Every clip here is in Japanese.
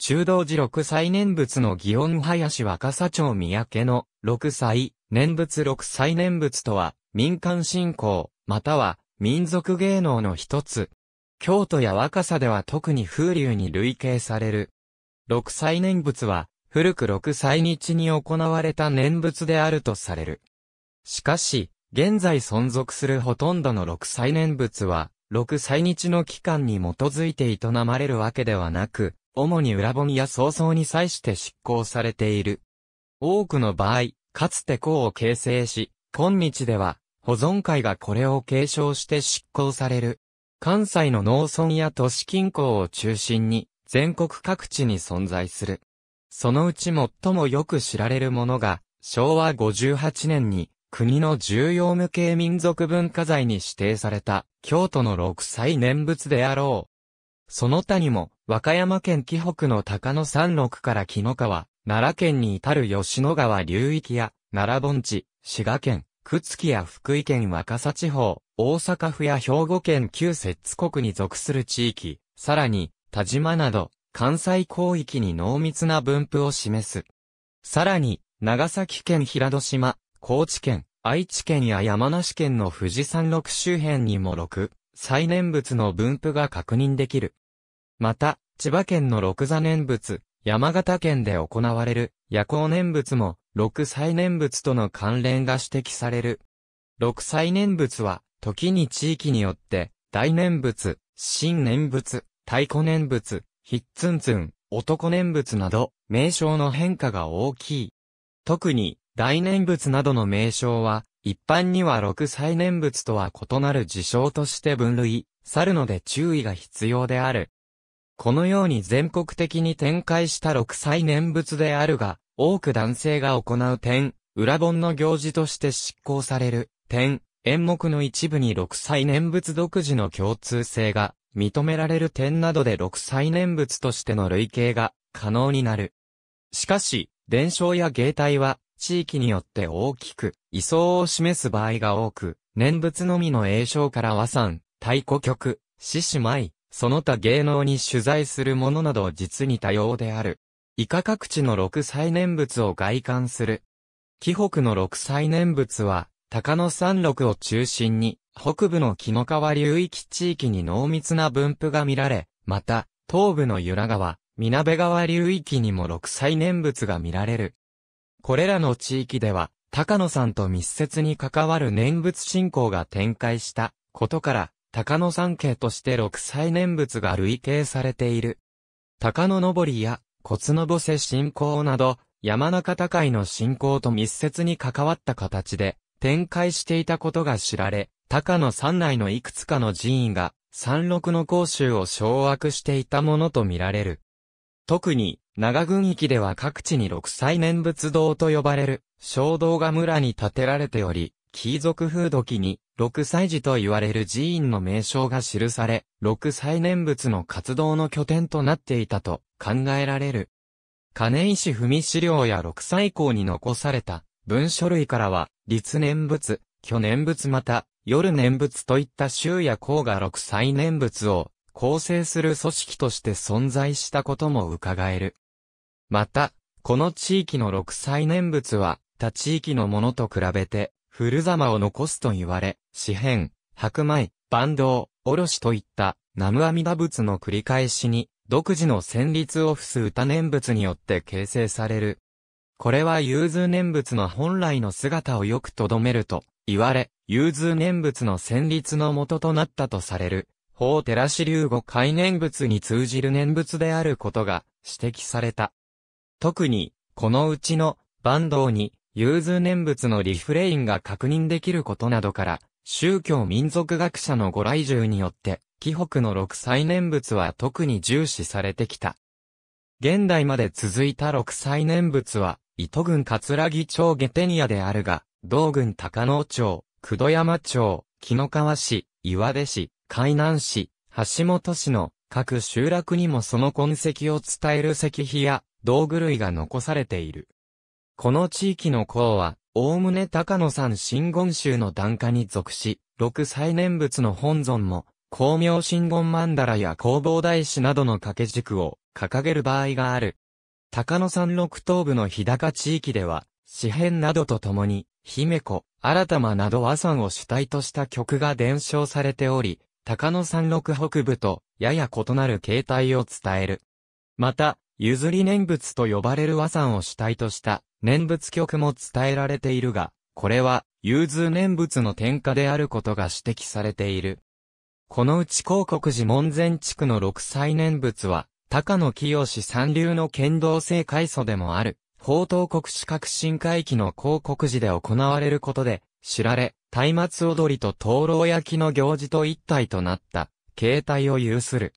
中道寺六祭念仏の祇園林若狭町三宅の六祭念仏六祭念仏とは民間信仰または民族芸能の一つ。京都や若狭では特に風流に類型される。六祭念仏は古く六祭日に行われた念仏であるとされる。しかし、現在存続するほとんどの六祭念仏は、六祭日の期間に基づいて営まれるわけではなく、主に裏本や早々に際して執行されている。多くの場合、かつて項を形成し、今日では、保存会がこれを継承して執行される。関西の農村や都市近郊を中心に、全国各地に存在する。そのうち最もよく知られるものが、昭和58年に、国の重要無形民族文化財に指定された、京都の六歳念仏であろう。その他にも、和歌山県紀北の高野山麓から紀の川、奈良県に至る吉野川流域や、奈良盆地、滋賀県、くつきや福井県若狭地方、大阪府や兵庫県旧摂津国に属する地域、さらに、田島など、関西広域に濃密な分布を示す。さらに、長崎県平戸島、高知県、愛知県や山梨県の富士山麓周辺にも6、再念仏の分布が確認できる。また、千葉県の六座念仏、山形県で行われる夜行念仏も、六再念仏との関連が指摘される。六再念仏は、時に地域によって、大念仏、新念仏、太古念仏、ひっつんつん、男念仏など、名称の変化が大きい。特に、大念仏などの名称は、一般には六歳念仏とは異なる事象として分類、去るので注意が必要である。このように全国的に展開した六歳念仏であるが、多く男性が行う点、裏本の行事として執行される点、演目の一部に六歳念仏独自の共通性が認められる点などで六歳念仏としての類型が可能になる。しかし、伝承や芸体は地域によって大きく位相を示す場合が多く、念仏のみの栄唱から和算、太鼓曲、獅子舞、その他芸能に取材するものなど実に多様である。以下各地の六祭念仏を外観する。紀北の六祭念仏は、高野山麓を中心に、北部の木の川流域地域に濃密な分布が見られ、また、東部の由良川、南部川流域にも六祭念仏が見られる。これらの地域では、高野さんと密接に関わる念仏信仰が展開したことから、高野山系として六歳念仏が類型されている。高野登りや骨のぼせ信仰など、山中高井の信仰と密接に関わった形で展開していたことが知られ、高野山内のいくつかの寺院が山麓の甲州を掌握していたものとみられる。特に、長郡域では各地に六歳念仏堂と呼ばれる、小動が村に建てられており、貴族風土記に、六歳寺と言われる寺院の名称が記され、六歳念仏の活動の拠点となっていたと考えられる。金石文資料や六歳校に残された文書類からは、立念仏、去念仏また、夜念仏といった州や校が六歳念仏を構成する組織として存在したことも伺える。また、この地域の六歳念仏は、他地域のものと比べて、古様を残すと言われ、四辺、白米、万道、おろしといった、南無阿弥陀仏の繰り返しに、独自の旋律を付す歌念仏によって形成される。これは融通念仏の本来の姿をよくとどめると、言われ、融通念仏の旋律の元となったとされる、法寺ら流語海念仏に通じる念仏であることが指摘された。特に、このうちの、坂東に、融通念仏のリフレインが確認できることなどから、宗教民族学者のご来住によって、紀北の六歳念仏は特に重視されてきた。現代まで続いた六歳念仏は、糸郡葛城町下手ニアであるが、道郡高野町、九度山町、木の川市、岩出市、海南市、橋本市の各集落にもその痕跡を伝える石碑や道具類が残されている。この地域の項は、おおむね高野山真言宗の段下に属し、六歳念仏の本尊も、光明真言曼荼羅や弘法大師などの掛け軸を掲げる場合がある。高野山六東部の日高地域では、詩編などとともに、姫子、新玉など和山を主体とした曲が伝承されており、高野山六北部とやや異なる形態を伝える。また、譲り念仏と呼ばれる和算を主体とした念仏曲も伝えられているが、これは融通念仏の天下であることが指摘されている。このうち広告寺門前地区の六歳念仏は、高野清三流の剣道正開祖でもある、法東国資革新会期の広告寺で行われることで、知られ、松明踊りと灯籠焼きの行事と一体となった、形態を有する。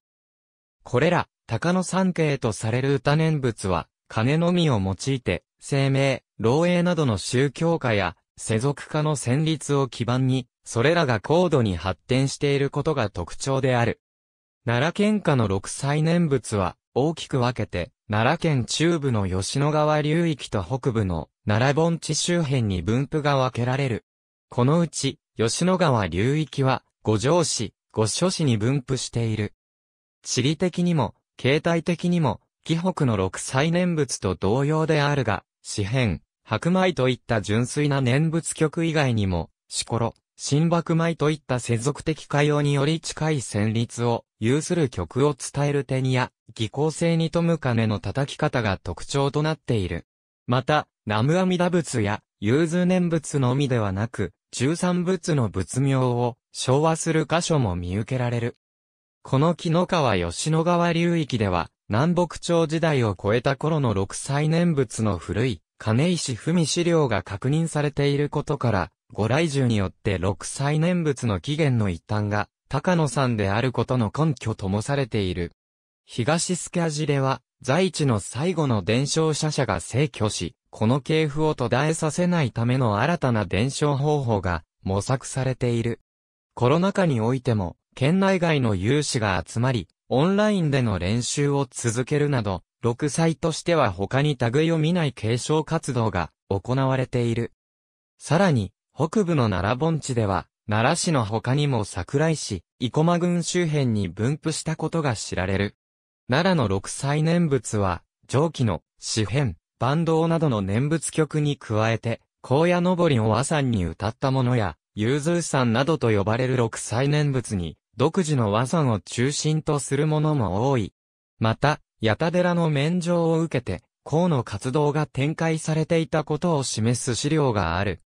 これら、高野三景とされる歌念仏は、金のみを用いて、生命、漏洩などの宗教化や、世俗化の旋律を基盤に、それらが高度に発展していることが特徴である。奈良県下の六歳念仏は、大きく分けて、奈良県中部の吉野川流域と北部の奈良盆地周辺に分布が分けられる。このうち、吉野川流域は、五条市、五所市に分布している。地理的にも、形態的にも、紀北の六歳念仏と同様であるが、詩辺、白米といった純粋な念仏曲以外にも、しころ、新白米といった世俗的歌謡により近い旋律を有する曲を伝える手にや、技巧性に富む金の叩き方が特徴となっている。また、南無阿弥陀仏や、融通念仏のみではなく、中三仏の仏名を、昭和する箇所も見受けられる。この木の川吉野川流域では、南北朝時代を超えた頃の六歳念仏の古い、金石文資料が確認されていることから、五来住によって六歳念仏の起源の一端が、高野山であることの根拠ともされている。東スキャジレは、在地の最後の伝承者者が逝去し、この系譜を途絶えさせないための新たな伝承方法が模索されている。コロナ禍においても、県内外の有志が集まり、オンラインでの練習を続けるなど、6歳としては他に類を見ない継承活動が行われている。さらに、北部の奈良盆地では、奈良市の他にも桜井市、生駒郡周辺に分布したことが知られる。奈良の六歳念仏は、上記の、詩編、万道などの念仏曲に加えて、荒野登りを和山に歌ったものや、う通山などと呼ばれる六歳念仏に独自の和算を中心とするものも多い。また、八田寺の免状を受けて、甲の活動が展開されていたことを示す資料がある。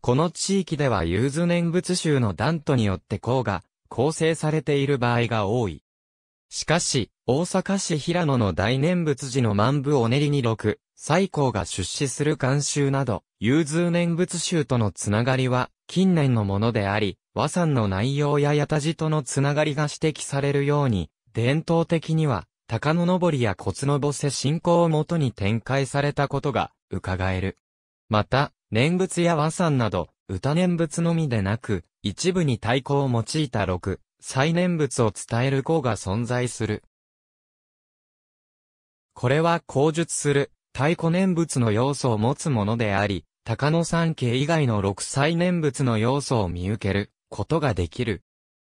この地域では有図念仏宗の断トによって甲が構成されている場合が多い。しかし、大阪市平野の大念仏寺の万部おねりに六、最高が出資する慣習など、融通念仏宗とのつながりは近年のものであり、和算の内容や八田じとのつながりが指摘されるように、伝統的には、鷹の登りや骨のぼせ信仰をもとに展開されたことが、伺える。また、念仏や和算など、歌念仏のみでなく、一部に太鼓を用いた六、再念仏を伝える項が存在する。これは口述する、太鼓念仏の要素を持つものであり、鷹の三景以外の六再念仏の要素を見受ける。ことができる。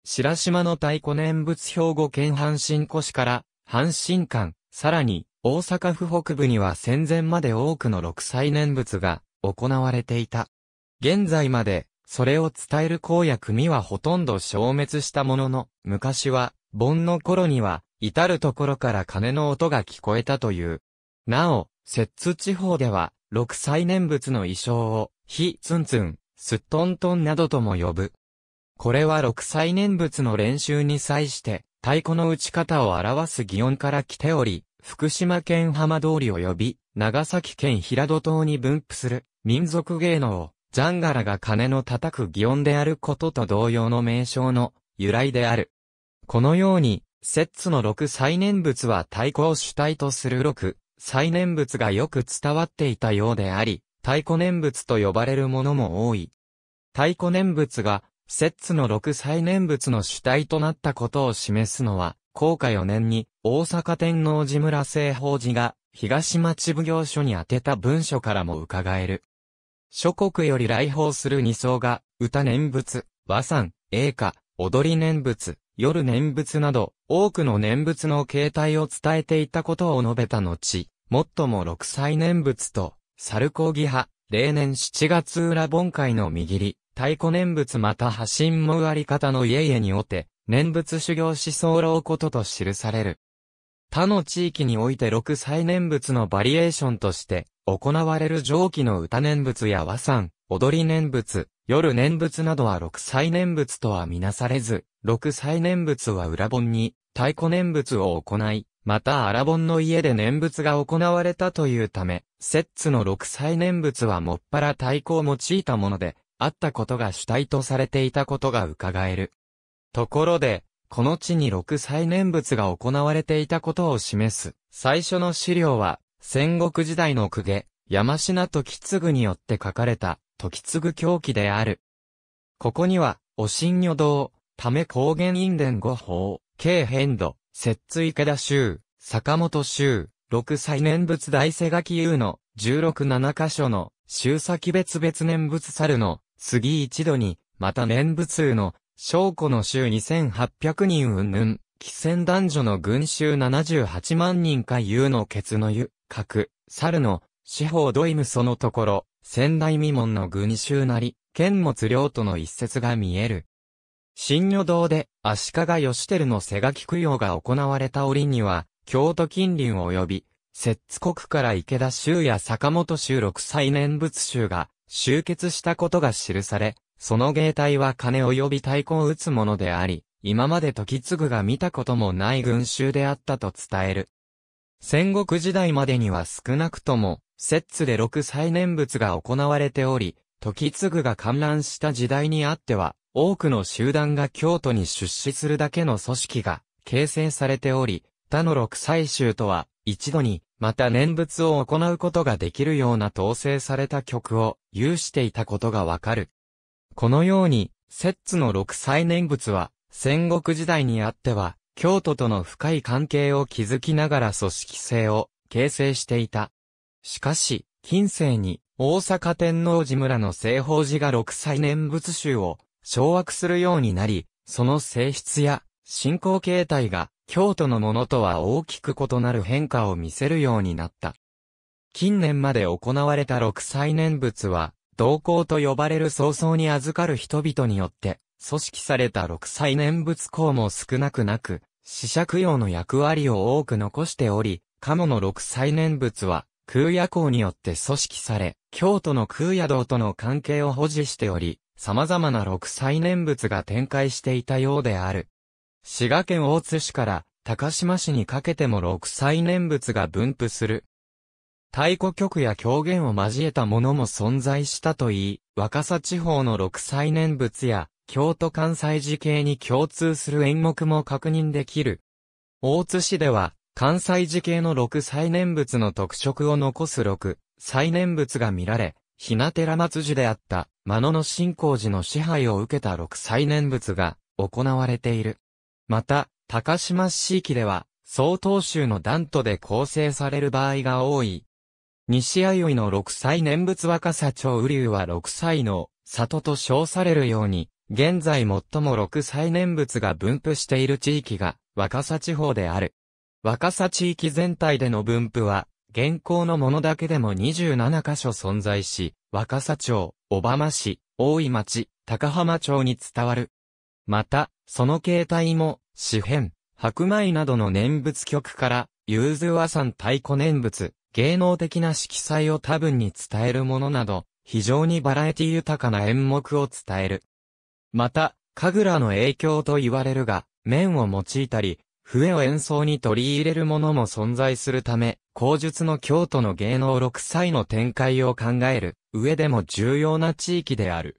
白島の太古念仏兵庫県阪神古市から、阪神間、さらに、大阪府北部には戦前まで多くの六歳念仏が行われていた。現在まで、それを伝える公や組はほとんど消滅したものの、昔は、盆の頃には、至るところから鐘の音が聞こえたという。なお、摂津地方では、六歳念仏の意匠を、ひつんつん、すっとんとんなどとも呼ぶ。これは六歳念仏の練習に際して、太鼓の打ち方を表す擬音から来ており、福島県浜通り及び、長崎県平戸島に分布する、民族芸能、ジャンガラが鐘の叩く擬音であることと同様の名称の由来である。このように、摂津の六歳念仏は太鼓を主体とする六歳念仏がよく伝わっていたようであり、太鼓念仏と呼ばれるものも多い。太鼓念仏が摂津の六歳念仏の主体となったことを示すのは、高下四年に大阪天王寺村西法寺が東町奉行所に宛てた文書からも伺える。諸国より来訪する二層が、歌念仏、和算、栄歌、踊り念仏、夜念仏など、多くの念仏の形態を伝えていたことを述べた後、もっとも六歳念仏と、猿講義派、例年7月裏盆会の見切り、太古念仏また発信もあり方の家々におて、念仏修行しうことと記される。他の地域において六歳念仏のバリエーションとして、行われる上記の歌念仏や和算、踊り念仏、夜念仏などは六歳念仏とはみなされず、六歳念仏は裏本に、太鼓念仏を行い、また荒本の家で念仏が行われたというため、摂津の六歳念仏はもっぱら太鼓を用いたもので、あったことが主体とされていたことが伺える。ところで、この地に六祭念仏が行われていたことを示す、最初の資料は、戦国時代の公家、山品時継によって書かれた、時継狂記である。ここには、お新女堂、ため高原院伝五法、京変土、摂津池田州、坂本州、六祭念仏大瀬垣優の、十六七箇所の、周先別別念仏猿の、次一度に、また年部数の、将校の州2800人云々、既戦男女の群衆78万人か有のケの湯、核、猿の、司法ドイムそのところ、仙台未門の群衆なり、剣持領との一節が見える。新女堂で、足利義輝の瀬垣供養が行われた折には、京都近隣及び、摂津国から池田州や坂本州六歳年仏州が、集結したことが記され、その芸体は金及び太鼓を打つものであり、今まで時継が見たこともない群衆であったと伝える。戦国時代までには少なくとも、摂津で六祭念仏が行われており、時継が観覧した時代にあっては、多くの集団が京都に出資するだけの組織が形成されており、他の六祭衆とは、一度にまた念仏を行うことができるような統制された曲を有していたことがわかる。このように、摂津の六歳念仏は、戦国時代にあっては、京都との深い関係を築きながら組織性を形成していた。しかし、近世に、大阪天王寺村の西方寺が六歳念仏衆を掌握するようになり、その性質や信仰形態が京都のものとは大きく異なる変化を見せるようになった。近年まで行われた六祭念仏は、同行と呼ばれる早々に預かる人々によって、組織された六祭念仏校も少なくなく、死者供養の役割を多く残しており、鴨の六祭念仏は、空野校によって組織され、京都の空野道との関係を保持しており、様々な六祭念仏が展開していたようである。滋賀県大津市から高島市にかけても六歳念仏が分布する。太鼓曲や狂言を交えたものも存在したといい、若狭地方の六歳念仏や、京都関西寺系に共通する演目も確認できる。大津市では、関西寺系の六歳念仏の特色を残す六歳念仏が見られ、ひな寺松寺であった、間野の信仰寺の支配を受けた六歳念仏が行われている。また、高島市域では、曹洞宗の断トで構成される場合が多い。西ゆいの六歳念仏若狭町雨竜は六歳の里と称されるように、現在最も六歳念仏が分布している地域が若狭地方である。若狭地域全体での分布は、現行のものだけでも27カ所存在し、若狭町、小浜市、大井町、高浜町に伝わる。また、その形態も詩編、白米などの念仏曲から、ユーズワさん太鼓念仏、芸能的な色彩を多分に伝えるものなど、非常にバラエティ豊かな演目を伝える。また、神楽の影響と言われるが、面を用いたり、笛を演奏に取り入れるものも存在するため、口述の京都の芸能六歳の展開を考える上でも重要な地域である。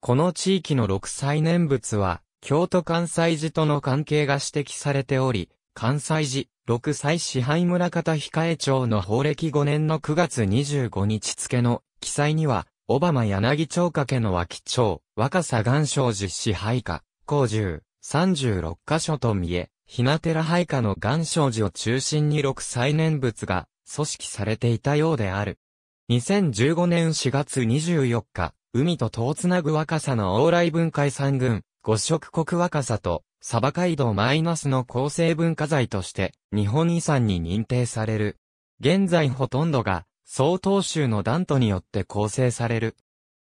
この地域の六歳念仏は、京都関西寺との関係が指摘されており、関西寺、六歳支配村方控え町の法暦5年の9月25日付の記載には、小浜柳町家けの脇町、若狭岩生寺支配下、工十、36箇所と見え、ひな寺配下の岩生寺を中心に六歳念仏が組織されていたようである。2015年4月24日、海と戸をつなぐ若狭の往来分解三群、五色国若さと、サバ街道マイナスの構成文化財として、日本遺産に認定される。現在ほとんどが、総統州のダントによって構成される。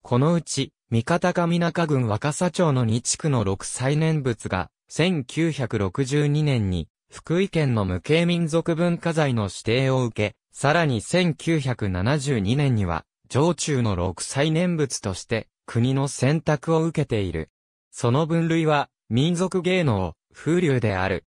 このうち、三方上中郡若狭町の二地区の六歳念仏が、1962年に、福井県の無形民族文化財の指定を受け、さらに1972年には、上中の六歳念仏として、国の選択を受けている。その分類は、民族芸能、風流である。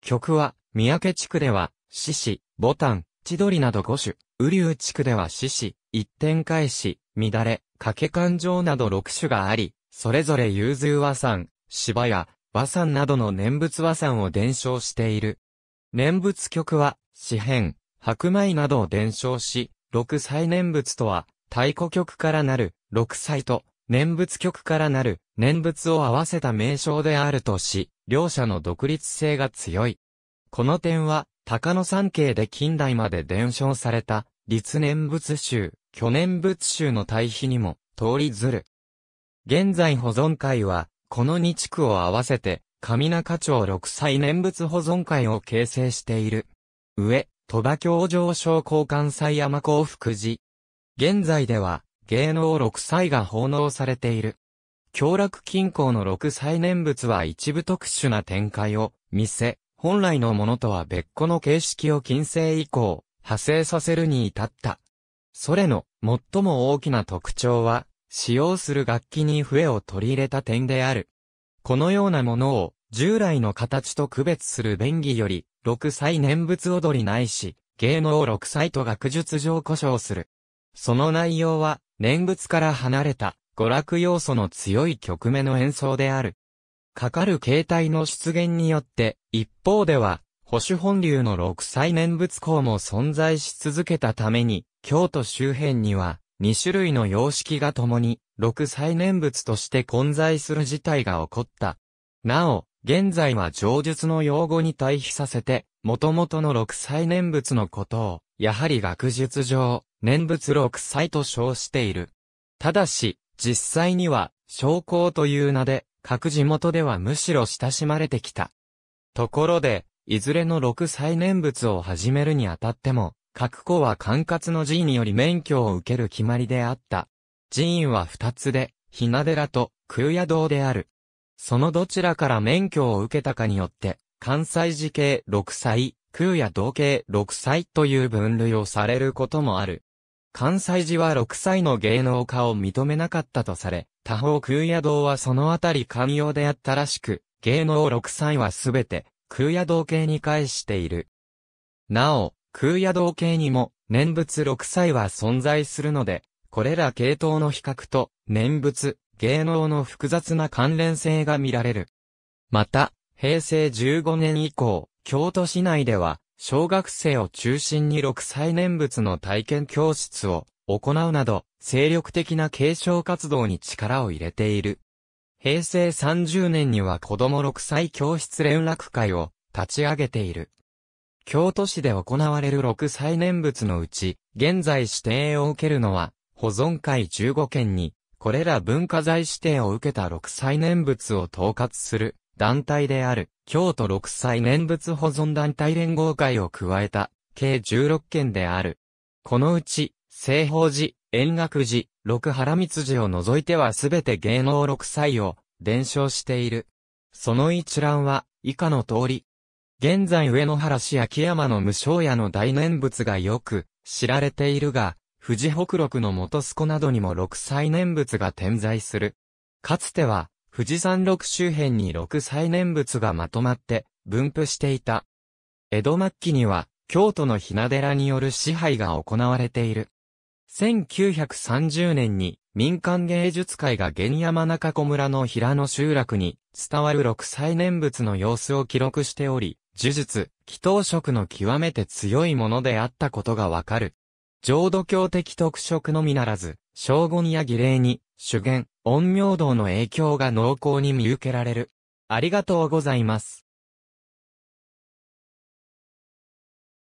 曲は、三宅地区では、獅子、ボタン、千鳥など5種、雨竜地区では獅子、一点返し、乱れ、掛け勘定など6種があり、それぞれ融通和算、芝や、和算などの念仏和算を伝承している。念仏曲は、詩編、白米などを伝承し、六歳念仏とは、太鼓曲からなる、六歳と、念仏曲からなる、念仏を合わせた名称であるとし、両者の独立性が強い。この点は、高野山系で近代まで伝承された、立念仏宗、去念仏宗の対比にも、通りずる。現在保存会は、この2地区を合わせて、上中町六歳念仏保存会を形成している。上、鳥羽教上昇交換祭山幸福寺。現在では、芸能六歳が奉納されている。京楽近郊の六歳念仏は一部特殊な展開を見せ、本来のものとは別個の形式を近世以降、派生させるに至った。それの最も大きな特徴は、使用する楽器に笛を取り入れた点である。このようなものを従来の形と区別する便宜より、六歳念仏踊りないし、芸能六歳と学術上故障する。その内容は、念仏から離れた娯楽要素の強い曲目の演奏である。かかる形態の出現によって、一方では、保守本流の六歳念仏校も存在し続けたために、京都周辺には、二種類の様式が共に、六歳念仏として混在する事態が起こった。なお、現在は上述の用語に対比させて、元々の六歳念仏のことを、やはり学術上、念仏六歳と称している。ただし、実際には、将校という名で、各地元ではむしろ親しまれてきた。ところで、いずれの六歳念仏を始めるにあたっても、各子は管轄の寺院により免許を受ける決まりであった。寺院は二つで、ひな寺と空野堂である。そのどちらから免許を受けたかによって、関西寺系六歳、空野堂系六歳という分類をされることもある。関西寺は6歳の芸能家を認めなかったとされ、他方空也堂はそのあたり寛容であったらしく、芸能6歳はすべて空也道系に返している。なお、空也道系にも念仏6歳は存在するので、これら系統の比較と念仏、芸能の複雑な関連性が見られる。また、平成15年以降、京都市内では、小学生を中心に六歳念仏の体験教室を行うなど、精力的な継承活動に力を入れている。平成30年には子供六歳教室連絡会を立ち上げている。京都市で行われる六歳念仏のうち、現在指定を受けるのは、保存会15件に、これら文化財指定を受けた六歳念仏を統括する団体である、京都六歳念仏保存団体連合会を加えた、計16件である。このうち、西方寺、円楽寺、六原光寺を除いてはすべて芸能六歳を伝承している。その一覧は、以下の通り。現在上野原市秋山の無償屋の大念仏がよく知られているが、富士北麓の元栖湖などにも六歳念仏が点在する。かつては、富士山麓周辺に六祭念仏がまとまって分布していた。江戸末期には京都の雛寺による支配が行われている。1930年に民間芸術会が原山中湖村の平野集落に伝わる六祭念仏の様子を記録しており、呪術、祈祷色の極めて強いものであったことがわかる。浄土教的特色のみならず、将軍や儀礼に主言、陰陽道の影響が濃厚に見受けられる。ありがとうございます。